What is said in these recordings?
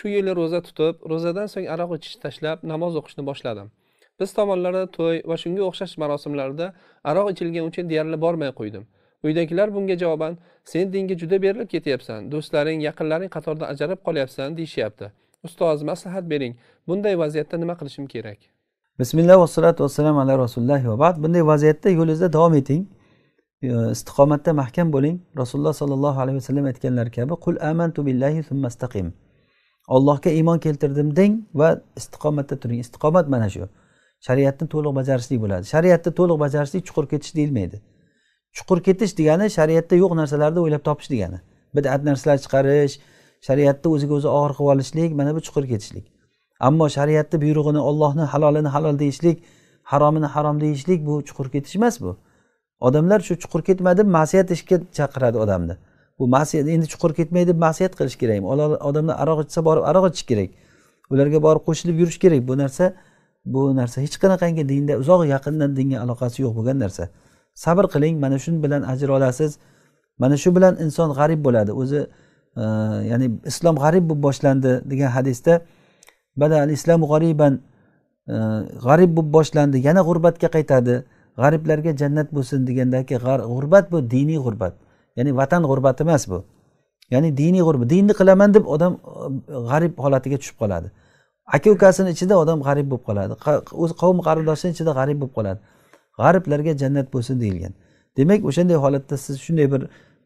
shu yili ro'za tutib ro'zadan so'ng aroq ichish tashlab namoz o'qishni boshladim biz tomonlarda to'y va shunga o'xshash marosimlarda aroq ichilgani uchun deyarli bormay qo'ydim uydagilar bunga javoban sen dinga juda berilib ketyapsan do'stlaring yaqinlaring qatorda ajralib qolyapsan deyishyapti ustoz maslahat bering bunday vaziyatda nima qilishim kerak bismillah vassalatu vassalam ala rasulillah va ba'd bunday vaziyatda yo'lingizda davom eting istiqomatda mahkam bo'ling rasululloh sollallohu alayhi vasallam aytganlari kabi qul amantu billahi summastaqim ollohga iymon keltirdim deng va istiqomatda turing istiqomat mana shu shariatni to'liq bajarishlik bo'ladi shariatni to'liq bajarishlik chuqur ketish deyilmaydi chuqur ketish degani shariatda yo'q narsalarni o'ylab topish degani bidat narsalar chiqarish shariatni o'ziga o'zi og'ir qilib olishlik mana bu chuqur ketishlik ammo shariatni buyrug'ini ollohni halolini halol deyishlik haromini harom deyishlik bu chuqur ketish emas bu odamlar shu chuqur ketma deb masiyat ishga chaqiradi odamni bu masiyat endi chuqur ketmay deb masiyat qilish kerak odamlar aroq ichsa borib aroq ichish kerak ularga borib qo'shilib yurish kerak bu narsa bu narsa hech qanaqangi dinda uzoq yaqindan dinga aloqasi yo'q bo'lgan narsa sabr qiling mana shu bilan ajr olasiz mana shu bilan inson g'arib bo'ladi o'zi e, ya'ni islom g'arib bo'lib boshlandi degan hadisda bada al islamu g'ariban e, g'arib bo'lib boshlandi yana g'urbatga qaytadi g'ariblarga jannat bo'lsin degandagi g'urbat bu diniy g'urbat ya'ni vatan g'urbati emas bu ya'ni diniy g'urbat dinni qilaman deb odam e, g'arib holatiga tushib qoladi aka ukasini ichida odam g'arib bo'lib qoladi o'z qavm qarindoshini ichida g'arib bo'lib qoladi g'ariblarga jannat bo'lsin deyilgan demak o'shanday holatda siz shunday bir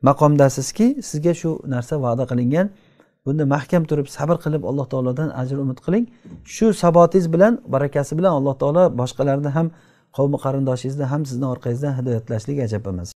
maqomdasizki sizga shu narsa va'da qilingan bunda mahkam turib sabr qilib alloh taolodan ajr umid qiling shu sabotingiz bilan barakasi bilan alloh taolo boshqalarni ham qavmi qarindoshingizni ham sizni orqangizdan hidoyatlashlik ajab emas